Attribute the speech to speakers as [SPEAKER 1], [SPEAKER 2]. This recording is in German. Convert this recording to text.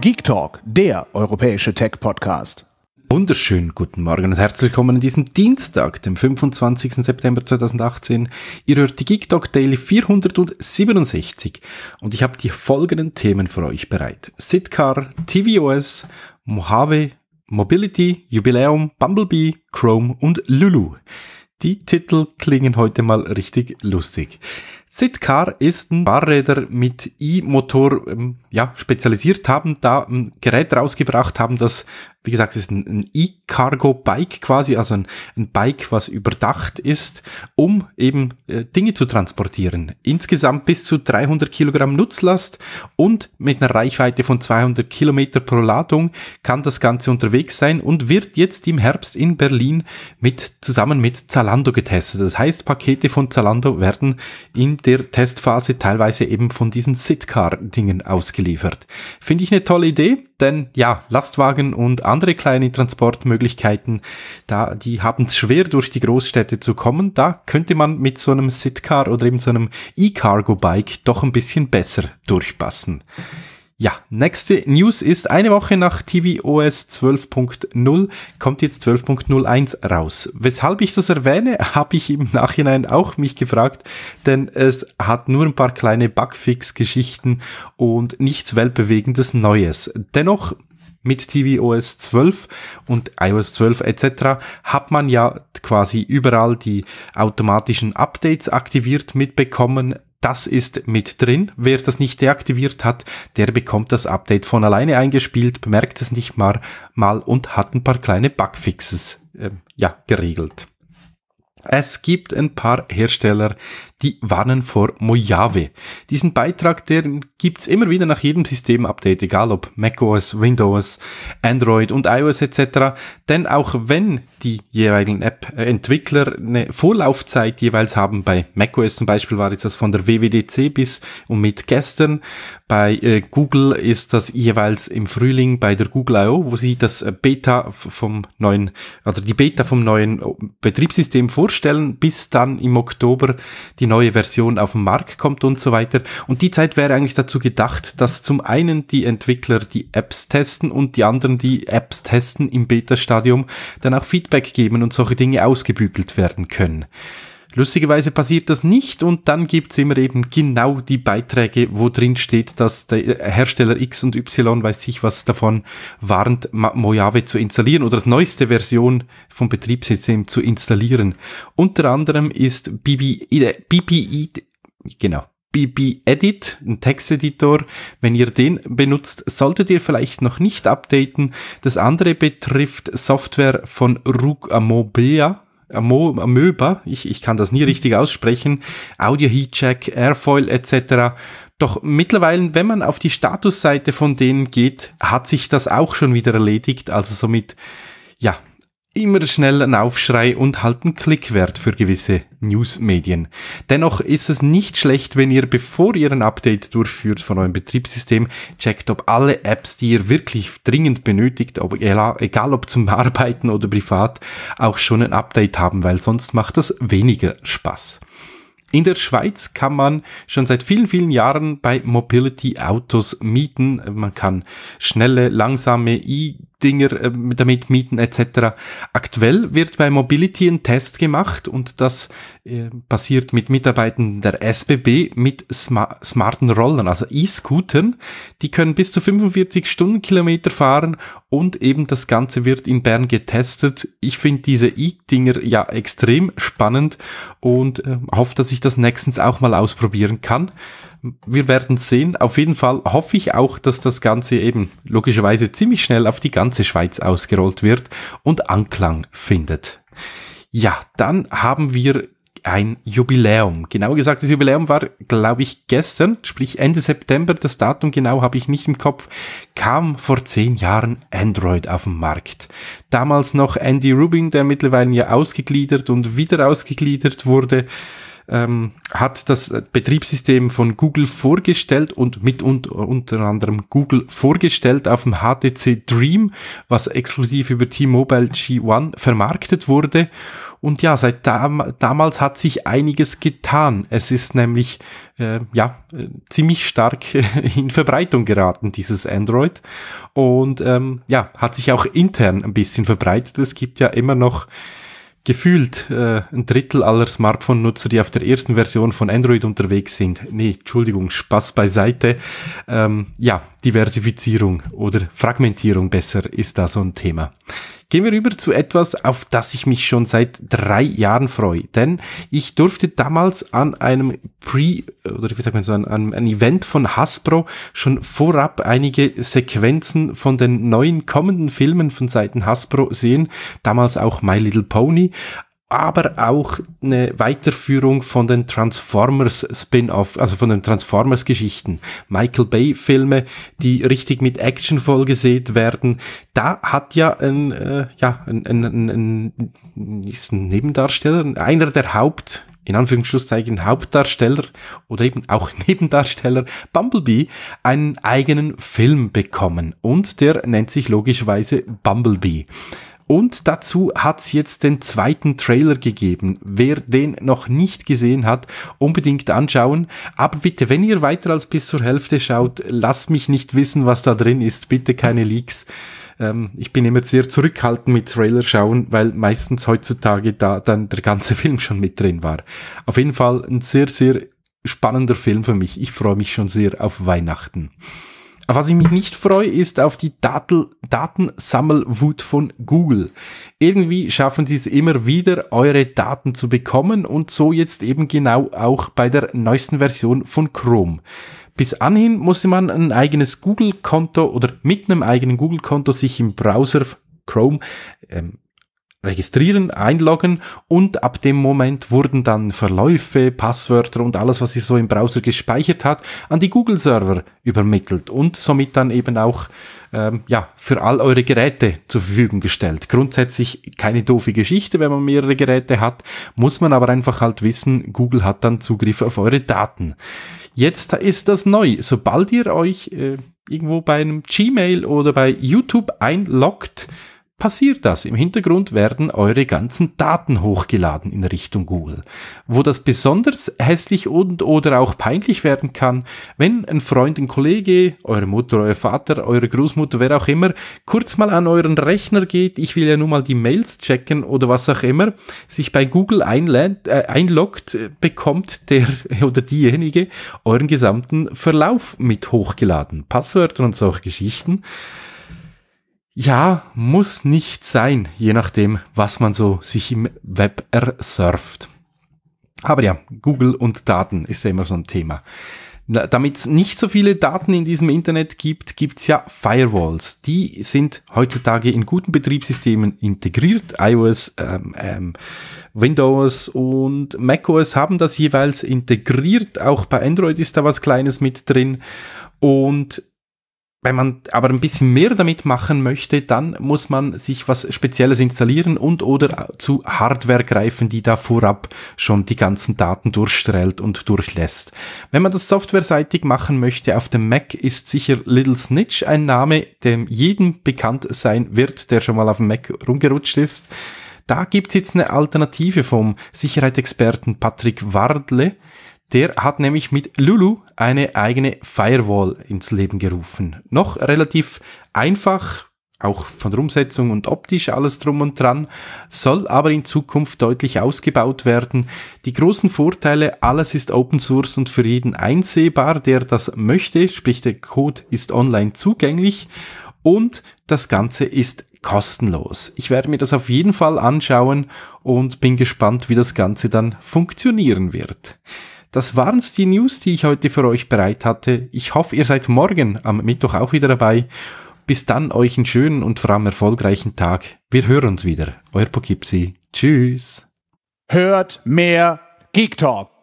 [SPEAKER 1] Geek Talk, der europäische Tech-Podcast. Wunderschönen guten Morgen und herzlich willkommen an diesem Dienstag, dem 25. September 2018. Ihr hört die Geek Talk Daily 467 und ich habe die folgenden Themen für euch bereit. Sitcar, TVOS, Mojave, Mobility, Jubiläum, Bumblebee, Chrome und Lulu. Die Titel klingen heute mal richtig lustig. Sitcar ist ein Fahrräder mit E-Motor ähm, ja, spezialisiert haben, da ein Gerät rausgebracht haben, das, wie gesagt, ist ein, E-Cargo-Bike quasi, also ein, ein, Bike, was überdacht ist, um eben äh, Dinge zu transportieren. Insgesamt bis zu 300 Kilogramm Nutzlast und mit einer Reichweite von 200 Kilometer pro Ladung kann das Ganze unterwegs sein und wird jetzt im Herbst in Berlin mit, zusammen mit Zalando getestet. Das heißt, Pakete von Zalando werden in der Testphase teilweise eben von diesen Sitcar-Dingen ausgeliefert. Finde ich eine tolle Idee, denn ja, Lastwagen und andere kleine Transportmöglichkeiten, da, die haben es schwer durch die Großstädte zu kommen. Da könnte man mit so einem Sitcar oder eben so einem E-Cargo-Bike doch ein bisschen besser durchpassen. Mhm. Ja, nächste News ist, eine Woche nach tvOS 12.0 kommt jetzt 12.01 raus. Weshalb ich das erwähne, habe ich im Nachhinein auch mich gefragt, denn es hat nur ein paar kleine Bugfix-Geschichten und nichts weltbewegendes Neues. Dennoch mit tvOS 12 und iOS 12 etc. hat man ja quasi überall die automatischen Updates aktiviert mitbekommen das ist mit drin. Wer das nicht deaktiviert hat, der bekommt das Update von alleine eingespielt, bemerkt es nicht mal, mal und hat ein paar kleine Bugfixes äh, ja, geregelt. Es gibt ein paar Hersteller, die warnen vor Mojave. Diesen Beitrag, gibt es immer wieder nach jedem Systemupdate, egal ob macOS, Windows, Android und iOS etc. Denn auch wenn die jeweiligen App-Entwickler äh, eine Vorlaufzeit jeweils haben, bei macOS zum Beispiel war jetzt das von der WWDC bis und mit gestern, bei äh, Google ist das jeweils im Frühling bei der Google I.O., wo sie das äh, Beta vom neuen, oder die Beta vom neuen äh, Betriebssystem vorstellen durchstellen, bis dann im Oktober die neue Version auf den Markt kommt und so weiter. Und die Zeit wäre eigentlich dazu gedacht, dass zum einen die Entwickler die Apps testen und die anderen die Apps testen im Beta-Stadium, dann auch Feedback geben und solche Dinge ausgebügelt werden können. Lustigerweise passiert das nicht und dann gibt's immer eben genau die Beiträge, wo drin steht, dass der Hersteller X und Y weiß sich was davon warnt, Mojave zu installieren oder das neueste Version vom Betriebssystem zu installieren. Unter anderem ist BB, BBI, äh, genau, BB Edit, ein Texteditor. Wenn ihr den benutzt, solltet ihr vielleicht noch nicht updaten. Das andere betrifft Software von Rugamobea. Amöba, ich, ich kann das nie richtig aussprechen, Audio Heatcheck, Airfoil etc. Doch mittlerweile, wenn man auf die Statusseite von denen geht, hat sich das auch schon wieder erledigt. Also somit, ja, immer schnell ein Aufschrei und halt ein Klickwert für gewisse Newsmedien. Dennoch ist es nicht schlecht, wenn ihr, bevor ihr ein Update durchführt von eurem Betriebssystem, checkt, ob alle Apps, die ihr wirklich dringend benötigt, ob, egal ob zum Arbeiten oder privat, auch schon ein Update haben, weil sonst macht das weniger Spaß. In der Schweiz kann man schon seit vielen, vielen Jahren bei Mobility Autos mieten. Man kann schnelle, langsame Dinger ähm, damit mieten etc. Aktuell wird bei Mobility ein Test gemacht und das äh, passiert mit Mitarbeitern der SBB mit sma smarten Rollern, also E-Scootern. Die können bis zu 45 Stundenkilometer fahren und eben das Ganze wird in Bern getestet. Ich finde diese E-Dinger ja extrem spannend und äh, hoffe, dass ich das nächstens auch mal ausprobieren kann wir werden sehen. Auf jeden Fall hoffe ich auch, dass das Ganze eben logischerweise ziemlich schnell auf die ganze Schweiz ausgerollt wird und Anklang findet. Ja, dann haben wir ein Jubiläum. Genau gesagt, das Jubiläum war, glaube ich, gestern, sprich Ende September, das Datum genau habe ich nicht im Kopf, kam vor zehn Jahren Android auf den Markt. Damals noch Andy Rubin, der mittlerweile ja ausgegliedert und wieder ausgegliedert wurde ähm, hat das Betriebssystem von Google vorgestellt und mit und, unter anderem Google vorgestellt auf dem HTC Dream, was exklusiv über T-Mobile G1 vermarktet wurde. Und ja, seit dam damals hat sich einiges getan. Es ist nämlich äh, ja ziemlich stark in Verbreitung geraten dieses Android und ähm, ja hat sich auch intern ein bisschen verbreitet. Es gibt ja immer noch gefühlt äh, ein Drittel aller Smartphone-Nutzer, die auf der ersten Version von Android unterwegs sind. Nee, Entschuldigung, Spaß beiseite. Ähm, ja, Diversifizierung oder Fragmentierung besser ist da so ein Thema. Gehen wir rüber zu etwas, auf das ich mich schon seit drei Jahren freue. Denn ich durfte damals an einem Pre, oder wie sagt man so, an, an einem Event von Hasbro schon vorab einige Sequenzen von den neuen kommenden Filmen von Seiten Hasbro sehen. Damals auch My Little Pony aber auch eine Weiterführung von den Transformers Spin-off, also von den Transformers Geschichten. Michael Bay Filme, die richtig mit Action vollgesät werden. Da hat ja ein, äh, ja, ein, ein, ein, ein, ist ein Nebendarsteller, einer der Haupt, in Anführungszeichen Hauptdarsteller oder eben auch Nebendarsteller Bumblebee einen eigenen Film bekommen. Und der nennt sich logischerweise Bumblebee. Und dazu hat es jetzt den zweiten Trailer gegeben. Wer den noch nicht gesehen hat, unbedingt anschauen. Aber bitte, wenn ihr weiter als bis zur Hälfte schaut, lasst mich nicht wissen, was da drin ist. Bitte keine Leaks. Ähm, ich bin immer sehr zurückhaltend mit Trailer schauen, weil meistens heutzutage da dann der ganze Film schon mit drin war. Auf jeden Fall ein sehr, sehr spannender Film für mich. Ich freue mich schon sehr auf Weihnachten. Was ich mich nicht freue, ist auf die Datel Datensammelwut von Google. Irgendwie schaffen sie es immer wieder, eure Daten zu bekommen und so jetzt eben genau auch bei der neuesten Version von Chrome. Bis anhin musste man ein eigenes Google-Konto oder mit einem eigenen Google-Konto sich im Browser Chrome ähm, registrieren, einloggen und ab dem Moment wurden dann Verläufe, Passwörter und alles, was sich so im Browser gespeichert hat, an die Google-Server übermittelt und somit dann eben auch ähm, ja, für all eure Geräte zur Verfügung gestellt. Grundsätzlich keine doofe Geschichte, wenn man mehrere Geräte hat, muss man aber einfach halt wissen, Google hat dann Zugriff auf eure Daten. Jetzt ist das neu. Sobald ihr euch äh, irgendwo bei einem Gmail oder bei YouTube einloggt, passiert das. Im Hintergrund werden eure ganzen Daten hochgeladen in Richtung Google. Wo das besonders hässlich und oder auch peinlich werden kann, wenn ein Freund, ein Kollege, eure Mutter, euer Vater, eure Großmutter, wer auch immer, kurz mal an euren Rechner geht, ich will ja nun mal die Mails checken oder was auch immer, sich bei Google einlädt, äh, einloggt, äh, bekommt der oder diejenige euren gesamten Verlauf mit hochgeladen. Passwörter und solche Geschichten. Ja, muss nicht sein, je nachdem, was man so sich im Web ersurft. Aber ja, Google und Daten ist ja immer so ein Thema. Damit es nicht so viele Daten in diesem Internet gibt, gibt es ja Firewalls. Die sind heutzutage in guten Betriebssystemen integriert. iOS, ähm, ähm, Windows und macOS haben das jeweils integriert. Auch bei Android ist da was Kleines mit drin. Und wenn man aber ein bisschen mehr damit machen möchte, dann muss man sich was Spezielles installieren und oder zu Hardware greifen, die da vorab schon die ganzen Daten durchstrahlt und durchlässt. Wenn man das softwareseitig machen möchte, auf dem Mac ist sicher Little Snitch ein Name, dem jedem bekannt sein wird, der schon mal auf dem Mac rumgerutscht ist. Da gibt's jetzt eine Alternative vom Sicherheitsexperten Patrick Wardle, der hat nämlich mit Lulu eine eigene Firewall ins Leben gerufen. Noch relativ einfach, auch von der Umsetzung und optisch alles drum und dran, soll aber in Zukunft deutlich ausgebaut werden. Die großen Vorteile, alles ist Open Source und für jeden einsehbar, der das möchte, sprich der Code ist online zugänglich und das Ganze ist kostenlos. Ich werde mir das auf jeden Fall anschauen und bin gespannt, wie das Ganze dann funktionieren wird. Das waren's die News, die ich heute für euch bereit hatte. Ich hoffe, ihr seid morgen am Mittwoch auch wieder dabei. Bis dann euch einen schönen und vor allem erfolgreichen Tag. Wir hören uns wieder. Euer Poughkeepsie. Tschüss. Hört mehr Geek Talk.